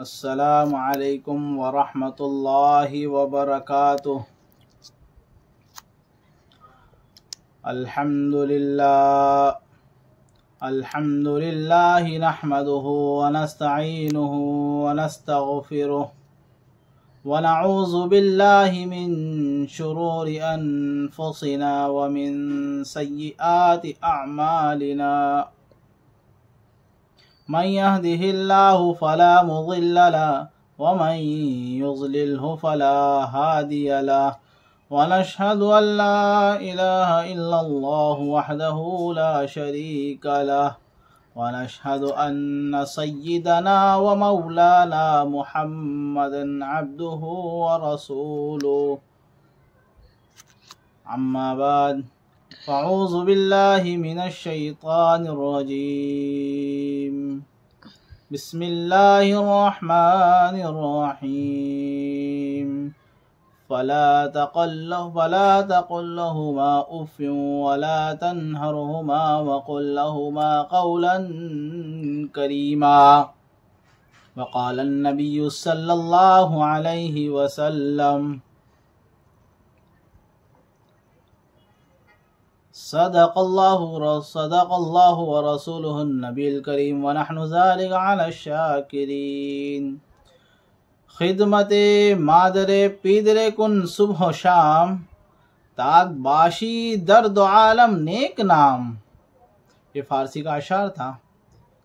السلام عليكم ورحمة الله وبركاته الحمد لله الحمد لله نحمده ونستعينه ونستغفره ونعوذ بالله من شرور أنفسنا ومن سيئات أعمالنا من يهده الله فلا مضل له ومن يضلله فلا هادي له ونشهد أن لا إله إلا الله وحده لا شريك له ونشهد أن سيدنا ومولانا محمدا عبده ورسوله أما بعد أعوذ بالله من الشيطان الرجيم بسم الله الرحمن الرحيم فلا تقل له فلا تقل لهما أف ولا تنهرهما وقل لهما قولا كريما وقال النبي صلى الله عليه وسلم صدق اللہ صدق اللہ رسول النبی الکریم ون الشاکرین خدمت مادر پیدر کن صبح و شام تاد باشی درد و عالم نیک نام یہ فارسی کا اشعار تھا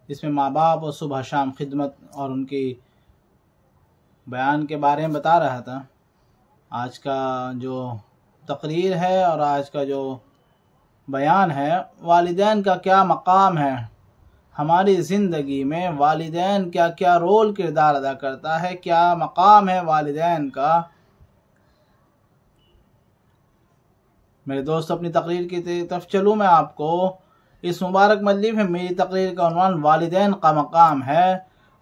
جس میں ماں باپ اور صبح شام خدمت اور ان کی بیان کے بارے میں بتا رہا تھا آج کا جو تقریر ہے اور آج کا جو بیان ہے والدین کا کیا مقام ہے ہماری زندگی میں والدین کا کیا رول کردار ادا کرتا ہے کیا مقام ہے والدین کا میرے دوست اپنی تقریر کی طرف چلوں میں آپ کو اس مبارک مجلس میں میری تقریر کا عنوان والدین کا مقام ہے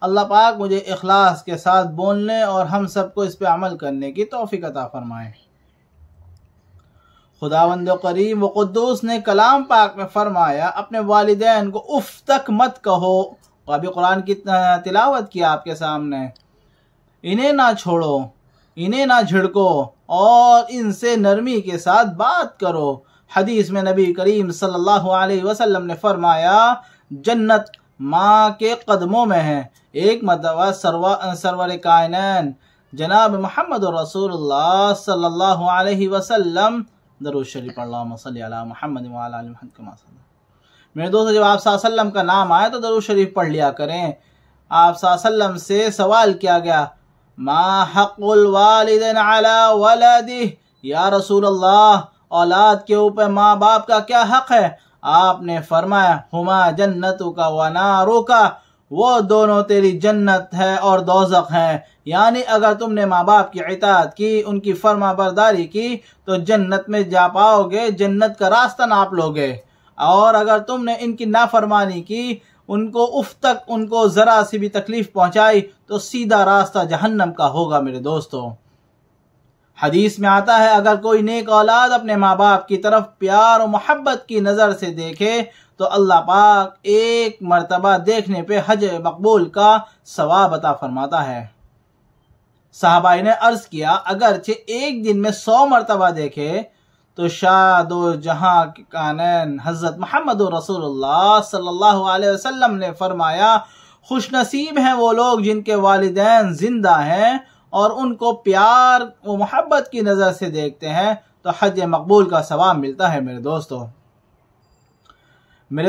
اللہ پاک مجھے اخلاص کے ساتھ بولنے اور ہم سب کو اس پہ عمل کرنے کی توفیق عطا فرمائیں خداوند و کریم و قدوس نے کلام پاک میں فرمایا اپنے والدین کو اف تک مت کہو ابھی قرآن کی تلاوت کیا آپ کے سامنے انہیں نہ چھوڑو انہیں نہ جھڑکو اور ان سے نرمی کے ساتھ بات کرو حدیث میں نبی کریم صلی اللہ علیہ وسلم نے فرمایا جنت ماں کے قدموں میں ہے ایک مرتبہ سرور کائنین جناب محمد رسول اللہ صلی اللہ علیہ وسلم دروش شریف پڑھ اللہ صلی علی محمد وعلا علی محمد کما صلی میرے دوست جب آپ صلی اللہ علیہ وسلم کا نام آئے تو دروش شریف پڑھ لیا کریں آپ صلی اللہ علیہ وسلم سے سوال کیا گیا ما حق الوالدین علی ولدہ یا رسول اللہ اولاد کے اوپر ماں باپ کا کیا حق ہے آپ نے فرمایا ہما جنتو کا ونارو کا وہ دونوں تیری جنت ہے اور دوزخ ہیں یعنی اگر تم نے ماں باپ کی اطاعت کی ان کی فرما برداری کی تو جنت میں جا پاؤ گے جنت کا راستہ ناپ لوگے اور اگر تم نے ان کی نافرمانی کی ان کو اف تک ان کو ذرا سی بھی تکلیف پہنچائی تو سیدھا راستہ جہنم کا ہوگا میرے دوستوں حدیث میں آتا ہے اگر کوئی نیک اولاد اپنے ماں باپ کی طرف پیار و محبت کی نظر سے دیکھے تو اللہ پاک ایک مرتبہ دیکھنے پہ حج مقبول کا ثواب عطا فرماتا ہے صحابہ نے عرض کیا اگرچہ ایک دن میں سو مرتبہ دیکھے تو شاد و جہاں کانین حضرت محمد رسول اللہ صلی اللہ علیہ وسلم نے فرمایا خوش نصیب ہیں وہ لوگ جن کے والدین زندہ ہیں اور ان کو پیار و محبت کی نظر سے دیکھتے ہیں تو حج مقبول کا ثواب ملتا ہے میرے میرے دوستو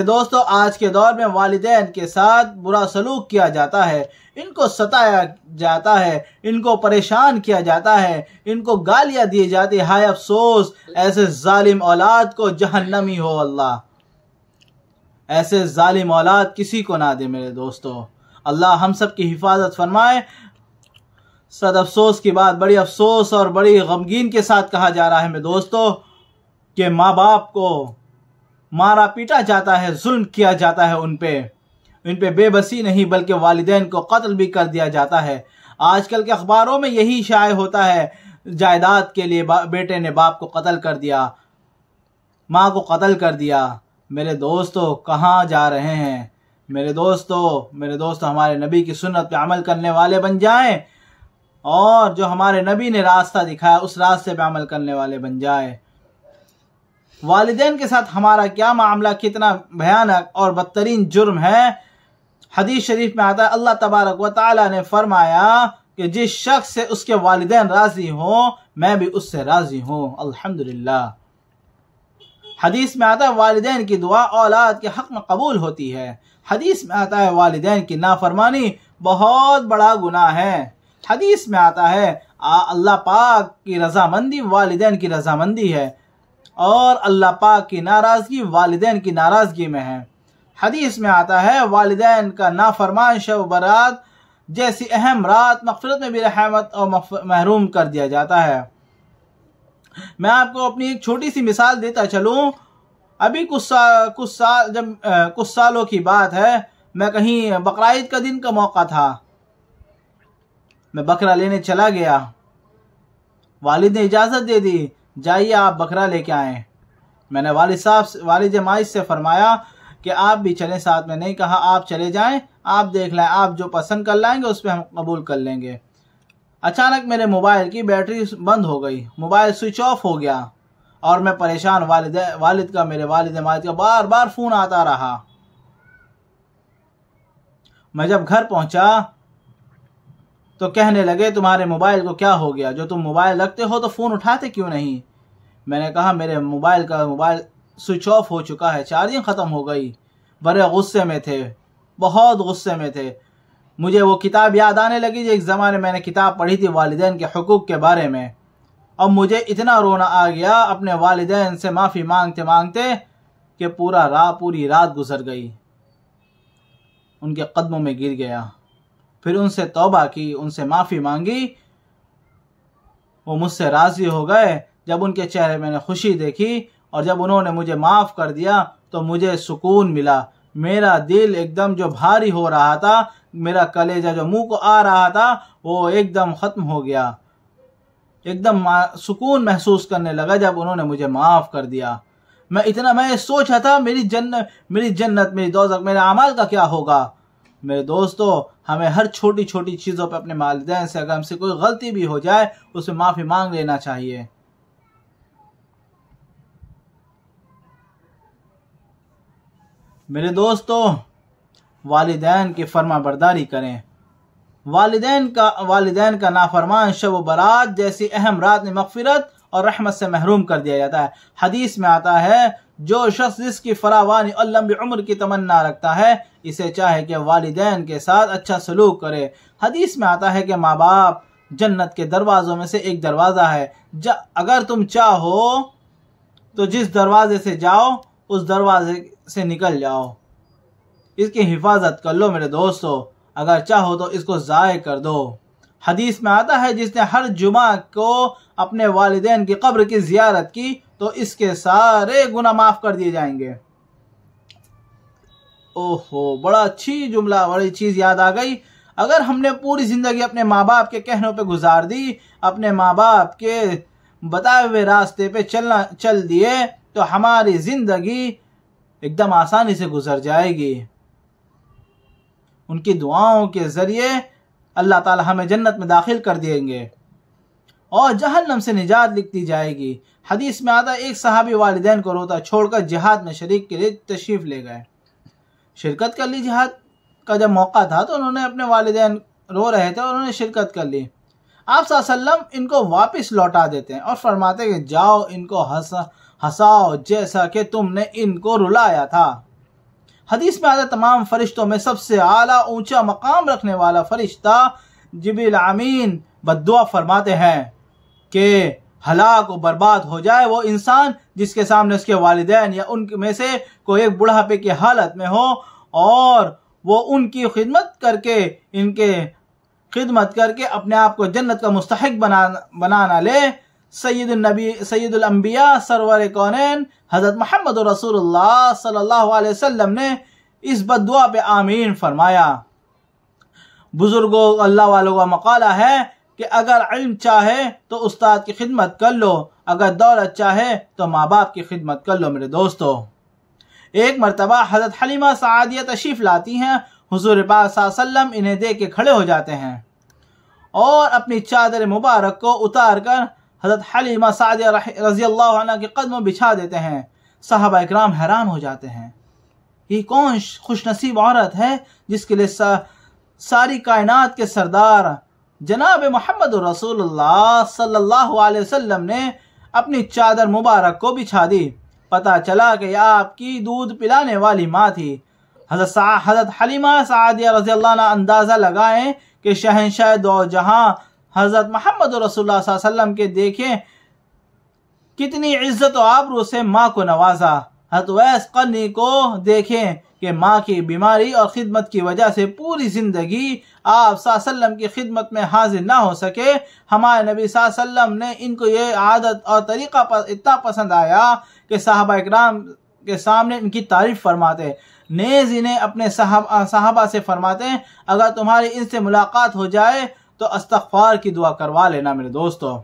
دوستو آج کے کے دور میں والدین ساتھ برا سلوک کیا جاتا ہے ان کو ستایا جاتا ہے ان کو پریشان کیا جاتا ہے ان کو گالیاں دی جاتی ہائے افسوس ایسے ظالم اولاد کو جہنمی ہو اللہ ایسے ظالم اولاد کسی کو نہ دے میرے دوستو اللہ ہم سب کی حفاظت فرمائے صد افسوس کی بات بڑی افسوس اور بڑی غمگین کے ساتھ کہا جا رہا ہے میں دوستو کہ ماں باپ کو مارا پیٹا جاتا ہے ظلم کیا جاتا ہے ان پہ ان پہ بے بسی نہیں بلکہ والدین کو قتل بھی کر دیا جاتا ہے آج کل کے اخباروں میں یہی شائع ہوتا ہے جائیداد کے لیے بیٹے نے باپ کو قتل کر دیا ماں کو قتل کر دیا میرے دوستو کہاں جا رہے ہیں میرے دوستو میرے دوست ہمارے نبی کی سنت پہ عمل کرنے والے بن جائیں اور جو ہمارے نبی نے راستہ دکھایا اس راستے پہ عمل کرنے والے بن جائے والدین کے ساتھ ہمارا کیا معاملہ کتنا بھیانک اور بدترین جرم ہے حدیث شریف میں آتا ہے اللہ تبارک و تعالی نے فرمایا کہ جس شخص سے اس کے والدین راضی ہوں میں بھی اس سے راضی ہوں الحمدللہ حدیث میں آتا ہے والدین کی دعا اولاد کے حق میں قبول ہوتی ہے حدیث میں آتا ہے والدین کی نافرمانی بہت بڑا گناہ ہے حدیث میں آتا ہے اللہ پاک کی رضامندی والدین کی رضامندی ہے اور اللہ پاک کی ناراضگی والدین کی ناراضگی میں ہے حدیث میں آتا ہے والدین کا نافرمان شب برات جیسی اہم رات مغفرت میں بھی رحمت اور محروم کر دیا جاتا ہے میں آپ کو اپنی ایک چھوٹی سی مثال دیتا چلوں ابھی کچھ سال کچھ سال جب کچھ سالوں کی بات ہے میں کہیں بقرعید کا دن کا موقع تھا میں بکرا لینے چلا گیا والد نے اجازت دے دی جائیے آپ بکرا لے کے آئیں میں نے والد صاحب والد مائش سے فرمایا کہ آپ بھی چلیں ساتھ میں نہیں کہا آپ چلے جائیں آپ دیکھ لیں آپ جو پسند کر لائیں گے اس پہ ہم قبول کر لیں گے اچانک میرے موبائل کی بیٹری بند ہو گئی موبائل سوئچ آف ہو گیا اور میں پریشان والد کا میرے والد مالد کا بار بار فون آتا رہا میں جب گھر پہنچا تو کہنے لگے تمہارے موبائل کو کیا ہو گیا جو تم موبائل رکھتے ہو تو فون اٹھاتے کیوں نہیں میں نے کہا میرے موبائل کا موبائل سوئچ آف ہو چکا ہے چارجنگ ختم ہو گئی بڑے غصے میں تھے بہت غصے میں تھے مجھے وہ کتاب یاد آنے لگی جو ایک زمانے میں نے کتاب پڑھی تھی والدین کے حقوق کے بارے میں اب مجھے اتنا رونا آ گیا اپنے والدین سے معافی مانگتے مانگتے کہ پورا راہ پوری رات گزر گئی ان کے قدموں میں گر گیا پھر ان سے توبہ کی ان سے معافی مانگی وہ مجھ سے راضی ہو گئے جب ان کے چہرے میں نے خوشی دیکھی اور جب انہوں نے مجھے معاف کر دیا تو مجھے سکون ملا میرا دل ایک دم جو بھاری ہو رہا تھا میرا کلیجہ جو منہ کو آ رہا تھا وہ ایک دم ختم ہو گیا ایک دم سکون محسوس کرنے لگا جب انہوں نے مجھے معاف کر دیا میں اتنا میں سوچا تھا میری جن میری جنت میری دوزک میرے اعمال کا کیا ہوگا میرے دوستو ہمیں ہر چھوٹی چھوٹی چیزوں پہ اپنے والدین سے اگر ہم سے کوئی غلطی بھی ہو جائے اسے معافی مانگ لینا چاہیے میرے دوستو والدین کی فرما برداری کریں والدین کا والدین کا نافرمان شب و برات جیسی اہم رات میں مغفرت اور رحمت سے محروم کر دیا جاتا ہے حدیث میں آتا ہے جو شخص جس کی فراوانی اور لمبی عمر کی تمنا رکھتا ہے اسے چاہے کہ والدین کے ساتھ اچھا سلوک کرے حدیث میں آتا ہے کہ ماں باپ جنت کے دروازوں میں سے ایک دروازہ ہے اگر تم چاہو تو جس دروازے سے جاؤ اس دروازے سے نکل جاؤ اس کی حفاظت کر لو میرے دوستو اگر چاہو تو اس کو ضائع کر دو حدیث میں آتا ہے جس نے ہر جمعہ کو اپنے والدین کی قبر کی زیارت کی تو اس کے سارے گناہ معاف کر دیے جائیں گے اوہو بڑا اچھی جملہ بڑی چیز یاد آ گئی اگر ہم نے پوری زندگی اپنے ماں باپ کے کہنوں پہ گزار دی اپنے ماں باپ کے بتائے ہوئے راستے پہ چل دیے تو ہماری زندگی ایک دم آسانی سے گزر جائے گی ان کی دعاؤں کے ذریعے اللہ تعالی ہمیں جنت میں داخل کر دیں گے اور جہنم سے نجات لکھتی جائے گی حدیث میں آتا ایک صحابی والدین کو روتا چھوڑ کر جہاد میں شریک کے لیے تشریف لے گئے شرکت کر لی جہاد کا جب موقع تھا تو انہوں نے اپنے والدین رو رہے تھے اور انہوں نے شرکت کر لی آپ صلی اللہ علیہ وسلم ان کو واپس لوٹا دیتے ہیں اور فرماتے کہ جاؤ ان کو ہنس ہنساؤ جیسا کہ تم نے ان کو رلایا تھا حدیث میں آتا تمام فرشتوں میں سب سے اعلیٰ اونچا مقام رکھنے والا فرشتہ جبیل امین بدعا فرماتے ہیں کہ ہلاک و برباد ہو جائے وہ انسان جس کے سامنے اس کے والدین یا ان میں سے کوئی ایک بڑھاپے کی حالت میں ہو اور وہ ان کی خدمت کر کے ان کے خدمت کر کے اپنے آپ کو جنت کا مستحق بنانا بنانا لے سید النبی سید الانبیاء سرور کونین حضرت محمد رسول اللہ صلی اللہ علیہ وسلم نے اس بدعا پہ آمین فرمایا بزرگوں اللہ والوں کا مقالہ ہے کہ اگر علم چاہے تو استاد کی خدمت کر لو اگر دولت چاہے تو ماں باپ کی خدمت کر لو میرے دوستو ایک مرتبہ حضرت حلیمہ سعادیہ تشریف لاتی ہیں حضور پاک صلی اللہ علیہ وسلم انہیں دے کے کھڑے ہو جاتے ہیں اور اپنی چادر مبارک کو اتار کر حضرت حلیمہ سعادیہ رضی اللہ عنہ کے قدم بچھا دیتے ہیں صحابہ اکرام حیران ہو جاتے ہیں یہ کون خوش نصیب عورت ہے جس کے لیے ساری کائنات کے سردار جناب محمد رسول اللہ صلی اللہ علیہ وسلم نے اپنی چادر مبارک کو بچھا دی پتا چلا کہ یہ آپ کی دودھ پلانے والی ماں تھی حضرت حلیمہ سعادیہ رضی اللہ عنہ اندازہ لگائیں کہ شہنشاہ دو جہاں حضرت محمد رسول کے دیکھیں کتنی عزت و آبرو سے ماں کو نوازا حت ویس کو دیکھیں کہ ماں کی بیماری اور خدمت کی وجہ سے پوری زندگی آپ صلی اللہ علیہ وسلم کی خدمت میں حاضر نہ ہو سکے ہمارے نبی صلی اللہ علیہ وسلم نے ان کو یہ عادت اور طریقہ اتنا پسند آیا کہ صحابہ اکرام کے سامنے ان کی تعریف فرماتے نیز انہیں اپنے صحاب صحابہ سے فرماتے اگر تمہاری ان سے ملاقات ہو جائے تو استغفار کی دعا کروا لینا میرے دوستو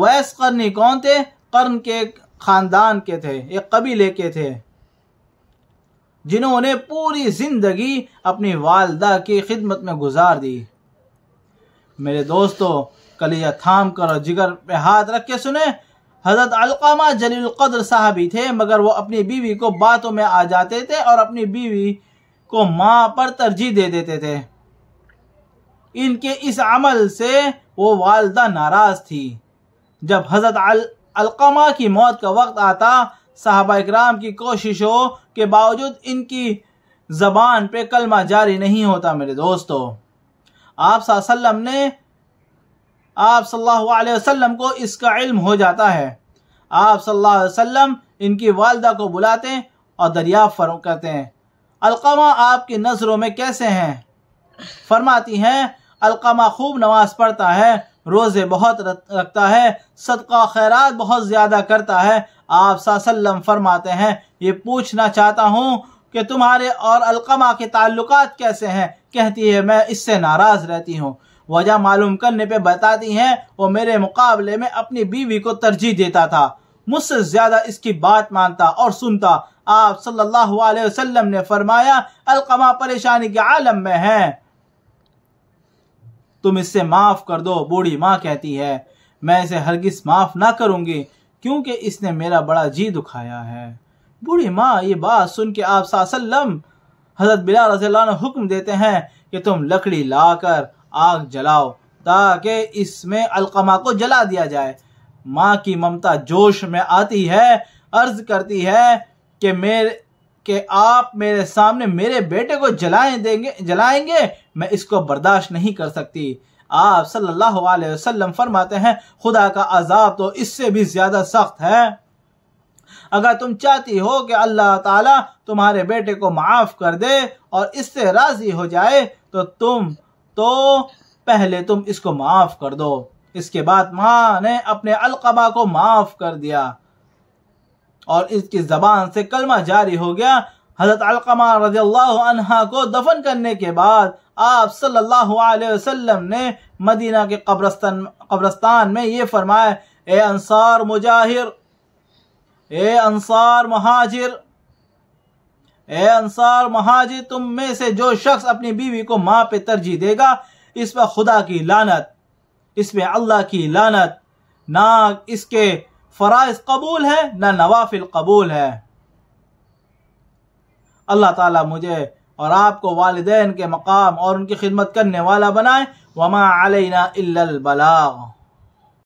ویس قرنی کون تھے قرن کے خاندان کے تھے ایک قبیلے کے تھے جنہوں نے پوری زندگی اپنی والدہ کی خدمت میں گزار دی میرے دوستو کلیہ تھام کر جگر پہ ہاتھ رکھ کے سنیں حضرت علقامہ جلیل القدر صاحبی تھے مگر وہ اپنی بیوی کو باتوں میں آ جاتے تھے اور اپنی بیوی کو ماں پر ترجیح دے دیتے تھے ان کے اس عمل سے وہ والدہ ناراض تھی جب حضرت القمہ کی موت کا وقت آتا صحابہ اکرام کی کوششوں کے باوجود ان کی زبان پہ کلمہ جاری نہیں ہوتا میرے دوستو آپ صلی اللہ علیہ وسلم نے آپ صلی اللہ علیہ وسلم کو اس کا علم ہو جاتا ہے آپ صلی اللہ علیہ وسلم ان کی والدہ کو بلاتے اور دریافت فروغ کرتے ہیں القمہ آپ کی نظروں میں کیسے ہیں فرماتی ہیں القمہ خوب نماز پڑھتا ہے روزے بہت رکھتا ہے صدقہ خیرات بہت زیادہ کرتا ہے آپ وسلم فرماتے ہیں یہ پوچھنا چاہتا ہوں کہ تمہارے اور القمہ کے تعلقات کیسے ہیں کہتی ہے میں اس سے ناراض رہتی ہوں وجہ معلوم کرنے پہ بتاتی ہیں وہ میرے مقابلے میں اپنی بیوی کو ترجیح دیتا تھا مجھ سے زیادہ اس کی بات مانتا اور سنتا آپ صلی اللہ علیہ وسلم نے فرمایا القمہ پریشانی کے عالم میں ہیں تم اس سے معاف کر دو بوڑھی ماں کہتی ہے میں اسے ہرگز معاف نہ کروں گی کیونکہ اس نے میرا بڑا جی دکھایا ہے بوڑھی ماں یہ بات سن کے آپ وسلم حضرت بلا رضی اللہ عنہ حکم دیتے ہیں کہ تم لکڑی لا کر آگ جلاؤ تاکہ اس میں القما کو جلا دیا جائے ماں کی ممتا جوش میں آتی ہے عرض کرتی ہے کہ میرے کہ آپ میرے سامنے میرے بیٹے کو جلائیں دیں گے جلائیں گے میں اس کو برداشت نہیں کر سکتی آپ صلی اللہ علیہ وسلم فرماتے ہیں خدا کا عذاب تو اس سے بھی زیادہ سخت ہے اگر تم چاہتی ہو کہ اللہ تعالیٰ تمہارے بیٹے کو معاف کر دے اور اس سے راضی ہو جائے تو تم تو پہلے تم اس کو معاف کر دو اس کے بعد ماں نے اپنے القبہ کو معاف کر دیا اور اس کی زبان سے کلمہ جاری ہو گیا حضرت علقمہ رضی اللہ عنہ کو دفن کرنے کے بعد آپ صلی اللہ علیہ وسلم نے مدینہ کے قبرستان قبرستان میں یہ فرمایا اے اے اے انصار انصار انصار مجاہر مہاجر مہاجر تم میں سے جو شخص اپنی بیوی کو ماں پہ ترجیح دے گا اس پہ خدا کی لانت اس پہ اللہ کی لانت نہ اس کے فرائض قبول ہے نہ نوافل قبول ہے اللہ تعالیٰ مجھے اور آپ کو والدین کے مقام اور ان کی خدمت کرنے والا بنائیں وما الا البلاغ